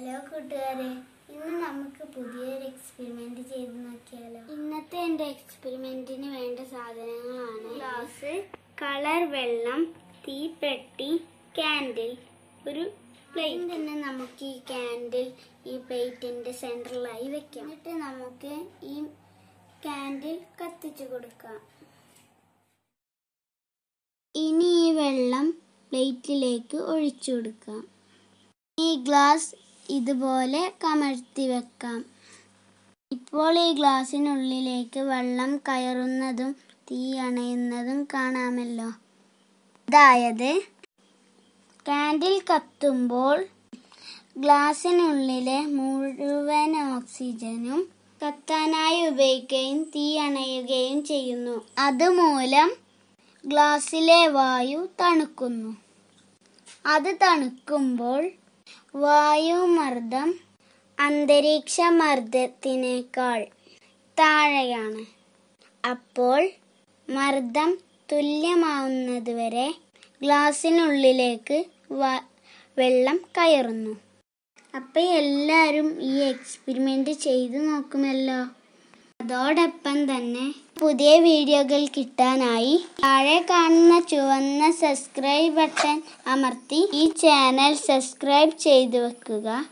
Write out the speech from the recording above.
hello കൂട്ടുകാരെ ഇന്ന് നമുക്ക് പുതിയൊരു എക്സ്പെരിമെന്റ് ചെയ്ത് നോക്കിയാലോ ഇന്നത്തെ എന്റെ എക്സ്പെരിമെന്റിന് വേണ്ട സാധനങ്ങളാണ് ഗ്ലാസ് കളർ വെള്ളം തീപ്പെട്ടി കാൻഡിൽ ഒരു പ്ലേറ്റ് തന്നെ നമുക്ക് ഈ കാൻഡിൽ ഈ പ്ലേറ്റിന്റെ സെന്ററിലായി വെക്കാം എന്നിട്ട് നമുക്ക് ഈ കാൻഡിൽ കത്തിച്ചു കൊടുക്കാം ഇനി ഈ വെള്ളം പ്ലേറ്റിലേക്ക് ഒഴിച്ചു കൊടുക്കാം ഈ ഗ്ലാസ് ഇതുപോലെ കമഴ്ത്തി വെക്കാം ഇപ്പോൾ ഈ ഗ്ലാസ്സിനുള്ളിലേക്ക് വെള്ളം കയറുന്നതും തീ അണയുന്നതും കാണാമല്ലോ അതായത് കാൻഡിൽ കത്തുമ്പോൾ ഗ്ലാസ്സിനുള്ളിലെ മുഴുവൻ ഓക്സിജനും കത്താനായി ഉപയോഗിക്കുകയും തീ അണയുകയും ചെയ്യുന്നു അതുമൂലം ഗ്ലാസ്സിലെ വായു തണുക്കുന്നു അത് തണുക്കുമ്പോൾ വായുമർദ്ദം അന്തരീക്ഷ മർദ്ദത്തിനേക്കാൾ താഴെയാണ് അപ്പോൾ മർദ്ദം തുല്യമാവുന്നതുവരെ ഗ്ലാസ്സിനുള്ളിലേക്ക് വെള്ളം കയറുന്നു അപ്പം എല്ലാവരും ഈ എക്സ്പെരിമെൻ്റ് ചെയ്ത് നോക്കുമല്ലോ അതോടൊപ്പം തന്നെ പുതിയ വീഡിയോകൾ കിട്ടാനായി താഴെ കാണുന്ന ചുവന്ന സബ്സ്ക്രൈബ് ബട്ടൺ അമർത്തി ഈ ചാനൽ സബ്സ്ക്രൈബ് ചെയ്തു വെക്കുക